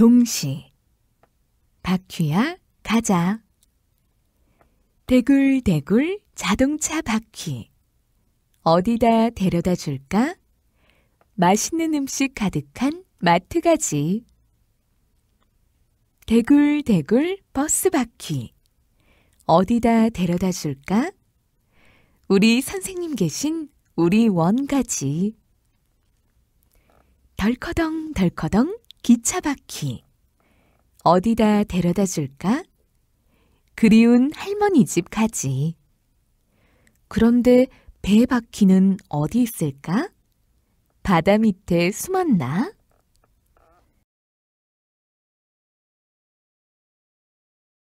동시 바퀴야 가자 대굴대굴 자동차 바퀴 어디다 데려다 줄까? 맛있는 음식 가득한 마트 가지 대굴대굴 버스 바퀴 어디다 데려다 줄까? 우리 선생님 계신 우리 원가지 덜커덩 덜커덩 기차 바퀴. 어디다 데려다 줄까? 그리운 할머니 집 가지. 그런데 배 바퀴는 어디 있을까? 바다 밑에 숨었나?